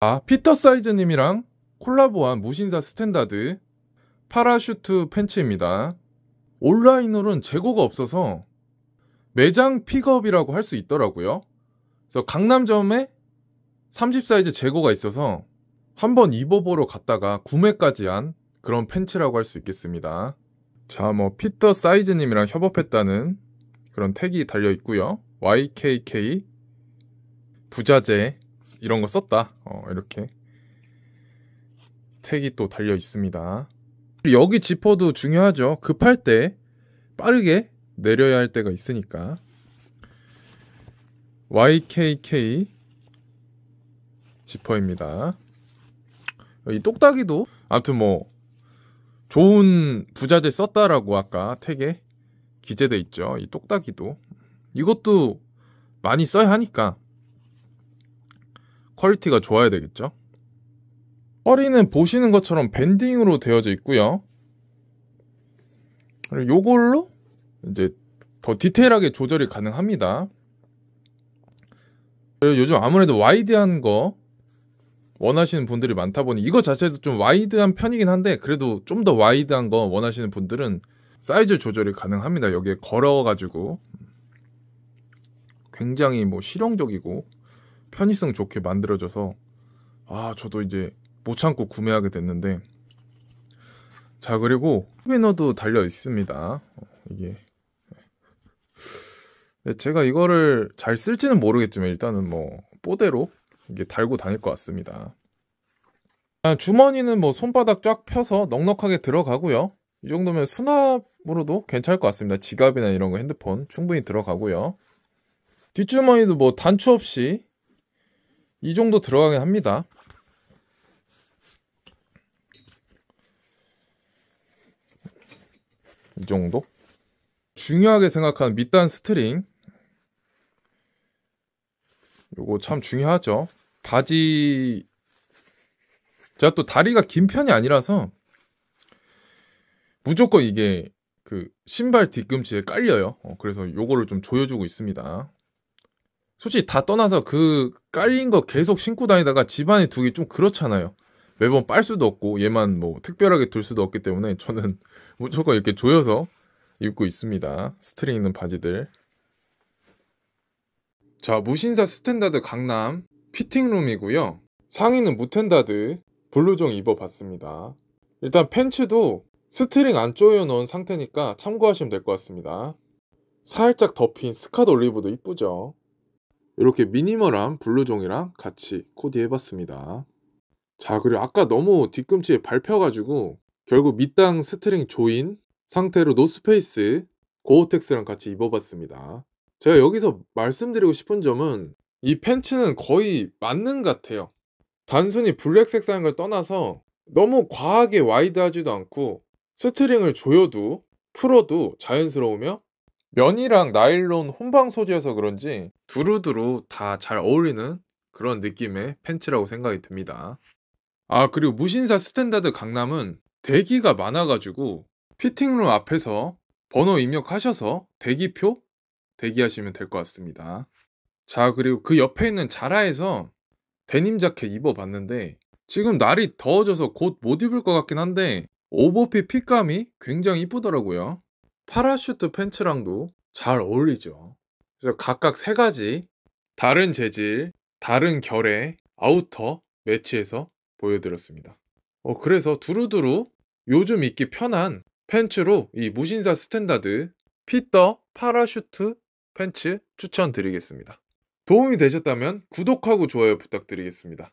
아, 피터 사이즈님이랑 콜라보한 무신사 스탠다드 파라슈트 팬츠입니다. 온라인으로는 재고가 없어서 매장 픽업이라고 할 수 있더라고요. 그래서 강남점에 30 사이즈 재고가 있어서 한번 입어보러 갔다가 구매까지 한 그런 팬츠라고 할 수 있겠습니다. 자, 뭐 피터 사이즈님이랑 협업했다는 그런 택이 달려 있고요. YKK 부자재 이런 거 썼다. 어, 이렇게 택이 또 달려 있습니다. 여기 지퍼도 중요하죠. 급할 때 빠르게 내려야 할 때가 있으니까. YKK 지퍼입니다. 이 똑딱이도 아무튼 뭐 좋은 부자재 썼다라고 아까 택에 기재돼 있죠. 이 똑딱이도 이것도 많이 써야 하니까 퀄리티가 좋아야 되겠죠? 허리는 보시는 것처럼 밴딩으로 되어져 있고요. 그리고 요걸로 이제 더 디테일하게 조절이 가능합니다. 그리고 요즘 아무래도 와이드한 거 원하시는 분들이 많다 보니 이거 자체도 좀 와이드한 편이긴 한데 그래도 좀 더 와이드한 거 원하시는 분들은 사이즈 조절이 가능합니다. 여기에 걸어가지고 굉장히 뭐 실용적이고 편의성 좋게 만들어져서 아 저도 이제 못 참고 구매하게 됐는데 자 그리고 스피너도 달려 있습니다 어, 이게 네, 제가 이거를 잘 쓸지는 모르겠지만 일단은 뭐 뽀대로 이게 달고 다닐 것 같습니다 아, 주머니는 뭐 손바닥 쫙 펴서 넉넉하게 들어가고요 이 정도면 수납으로도 괜찮을 것 같습니다 지갑이나 이런 거 핸드폰 충분히 들어가고요 뒷주머니도 뭐 단추 없이 이 정도 들어가긴 합니다. 이 정도? 중요하게 생각하는 밑단 스트링 요거 참 중요하죠 바지 제가 또 다리가 긴 편이 아니라서 무조건 이게 그 신발 뒤꿈치에 깔려요 어, 그래서 요거를 좀 조여주고 있습니다 솔직히 다 떠나서 그 깔린 거 계속 신고 다니다가 집안에 두기 좀 그렇잖아요. 매번 빨 수도 없고 얘만 뭐 특별하게 둘 수도 없기 때문에 저는 무조건 이렇게 조여서 입고 있습니다. 스트링 있는 바지들. 자, 무신사 스탠다드 강남 피팅룸이고요. 상의는 무텐다드 블루종 입어봤습니다. 일단 팬츠도 스트링 안 조여 놓은 상태니까 참고하시면 될 것 같습니다. 살짝 덮인 스카드 올리브도 이쁘죠. 이렇게 미니멀한 블루종이랑 같이 코디해봤습니다. 자 그리고 아까 너무 뒤꿈치에 밟혀가지고 결국 밑단 스트링 조인 상태로 노스페이스 고어텍스랑 같이 입어봤습니다. 제가 여기서 말씀드리고 싶은 점은 이 팬츠는 거의 만능 같아요. 단순히 블랙 색상을 떠나서 너무 과하게 와이드하지도 않고 스트링을 조여도 풀어도 자연스러우며 면이랑 나일론 혼방 소재여서 그런지 두루두루 다 잘 어울리는 그런 느낌의 팬츠라고 생각이 듭니다. 아 그리고 무신사 스탠다드 강남은 대기가 많아가지고 피팅룸 앞에서 번호 입력하셔서 대기표 대기하시면 될 것 같습니다. 자 그리고 그 옆에 있는 자라에서 데님 자켓 입어봤는데 지금 날이 더워져서 곧 못 입을 것 같긴 한데 오버핏 핏감이 굉장히 이쁘더라고요. 파라슈트 팬츠랑도 잘 어울리죠. 그래서 각각 세 가지 다른 재질, 다른 결의 아우터 매치해서 보여드렸습니다. 어, 그래서 두루두루 요즘 입기 편한 팬츠로 이 무신사 스탠다드 피터 파라슈트 팬츠 추천드리겠습니다. 도움이 되셨다면 구독하고 좋아요 부탁드리겠습니다.